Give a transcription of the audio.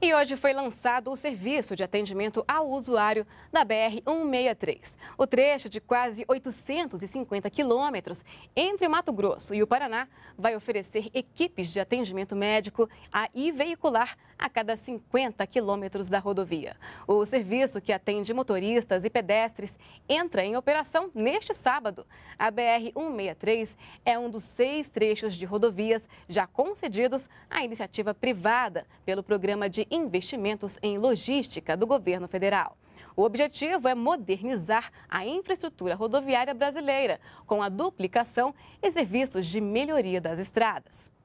E hoje foi lançado o serviço de atendimento ao usuário da BR-163. O trecho de quase 850 quilômetros entre Mato Grosso e o Paraná vai oferecer equipes de atendimento médico a e veicular a cada 50 quilômetros da rodovia. O serviço que atende motoristas e pedestres entra em operação neste sábado. A BR-163 é um dos seis trechos de rodovias já concedidos à iniciativa privada pelo programa de investimentos em logística do governo federal. O objetivo é modernizar a infraestrutura rodoviária brasileira, com a duplicação e serviços de melhoria das estradas.